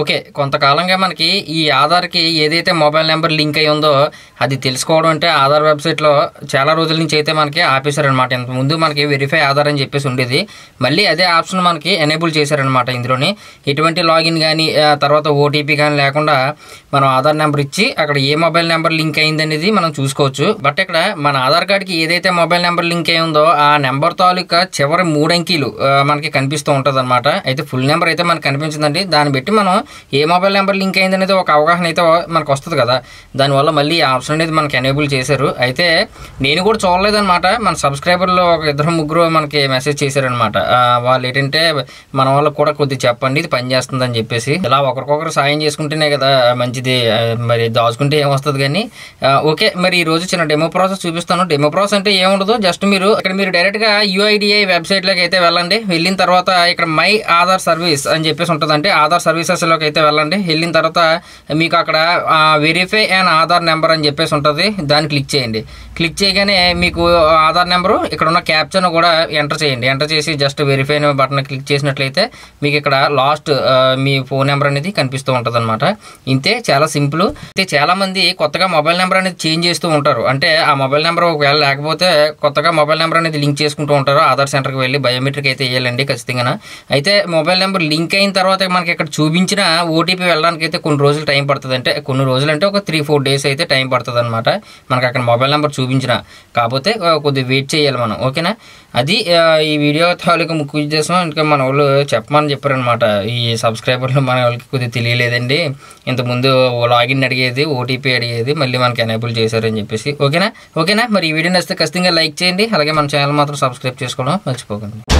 okay కొంతకాలంగా మనకి ఈ ఆధార్కి ఏదైతే మొబైల్ నెంబర్ లింక్ అయి ఉందో అది తెలుసుకోవడం అంటే ఆధార్ వెబ్సైట్లో చాలా రోజుల నుంచి అయితే మనకి ఆపేశారనమాట ఇంతకుముందు మనకి వెరిఫై ఆధార్ అని చెప్పేసి ఉండేది మళ్ళీ అదే ఆప్షన్ మనకి ఎనేబుల్ చేశారనమాట ఇందులోని ఎటువంటి లాగిన్ కానీ తర్వాత ఓటీపీ కానీ లేకుండా మనం ఆధార్ నెంబర్ ఇచ్చి అక్కడ ఏ మొబైల్ నెంబర్ లింక్ అయింది అనేది మనం చూసుకోవచ్చు బట్ ఇక్కడ మన ఆధార్ కార్డ్కి ఏదైతే మొబైల్ నెంబర్ లింక్ అయి ఉందో ఆ నెంబర్ తాలూకా చివరి మూడంకీలు మనకి కనిపిస్తూ ఉంటుంది అయితే ఫుల్ నెంబర్ అయితే మనకు కనిపించిందండి దాన్ని బట్టి మనం ఏ మొబైల్ నెంబర్ లింక్ అయింది అనేది ఒక అవగాహన అయితే మనకు వస్తుంది కదా దానివల్ల మళ్ళీ ఈ ఆప్షన్ అనేది మనకి ఎనేబుల్ చేశారు అయితే నేను కూడా అనమాట మన సబ్స్క్రైబర్లో ఒక ఇద్దరు ముగ్గురు మనకి మెసేజ్ చేశారనమాట వాళ్ళు ఏంటంటే మన వాళ్ళకి కూడా కొద్దిగా చెప్పండి ఇది పనిచేస్తుందని చెప్పేసి ఇలా ఒకరికొకరు సాయం చేసుకుంటేనే కదా మంచిది మరి దాచుకుంటే ఏమొస్తుంది కానీ ఓకే మరి ఈ రోజు చిన్న డెమో ప్రాసెస్ చూపిస్తాను డెమో ప్రాసెస్ అంటే ఏముండదు జస్ట్ మీరు ఇక్కడ మీరు డైరెక్ట్గా యూఐడిఐ వెబ్సైట్లోకి అయితే వెళ్ళండి వెళ్ళిన తర్వాత ఇక్కడ మై ఆధార్ సర్వీస్ అని చెప్పేసి ఉంటుంది అంటే ఆధార్ సర్వీసెస్ పేజ్లోకి అయితే వెళ్ళండి వెళ్ళిన తర్వాత మీకు అక్కడ వెరిఫై అండ్ ఆధార్ నెంబర్ అని చెప్పేసి ఉంటుంది దాన్ని క్లిక్ చేయండి క్లిక్ చేయగానే మీకు ఆధార్ నెంబరు ఇక్కడ ఉన్న క్యాప్చర్ను కూడా ఎంటర్ చేయండి ఎంటర్ చేసి జస్ట్ వెరిఫై అనే బటన్ క్లిక్ చేసినట్లయితే మీకు ఇక్కడ లాస్ట్ మీ ఫోన్ నెంబర్ అనేది కనిపిస్తూ ఉంటుంది అనమాట ఇంతే చాలా సింపుల్ అయితే చాలామంది కొత్తగా మొబైల్ నెంబర్ అనేది చేంజ్ చేస్తూ ఉంటారు అంటే ఆ మొబైల్ నెంబర్ ఒకవేళ లేకపోతే కొత్తగా మొబైల్ నెంబర్ అనేది లింక్ చేసుకుంటూ ఉంటారు ఆధార్ సెంటర్కి వెళ్ళి బయోమెట్రిక్ అయితే వేయాలండి ఖచ్చితంగా అయితే మొబైల్ నెంబర్ లింక్ అయిన తర్వాత మనకి ఇక్కడ చూపించిన ఓటీపీ వెళ్ళడానికి అయితే కొన్ని రోజులు టైం పడుతుంది అంటే కొన్ని రోజులు అంటే ఒక త్రీ ఫోర్ డేస్ అయితే టైం పడుతుంది అనమాట మనకు అక్కడ మొబైల్ నెంబర్ చూపించిన కాకపోతే కొద్దిగా వెయిట్ చేయాలి మనం ఓకేనా అది ఈ వీడియో తాలూకా ముఖ్య ఉద్దేశం ఇంకా మన వాళ్ళు చెప్పమని చెప్పారనమాట ఈ సబ్స్క్రైబర్లు మన వాళ్ళకి కొద్దిగా తెలియలేదండి ఇంతకుముందు లాగిన్ అడిగేది ఓటీపీ అడిగేది మళ్ళీ మనకి ఎనేబుల్ చేశారని చెప్పేసి ఓకేనా ఓకేనా మరి ఈ వీడియో నచ్చితే ఖచ్చితంగా లైక్ చేయండి అలాగే మన ఛానల్ మాత్రం సబ్స్క్రైబ్ చేసుకోవడం మర్చిపోకండి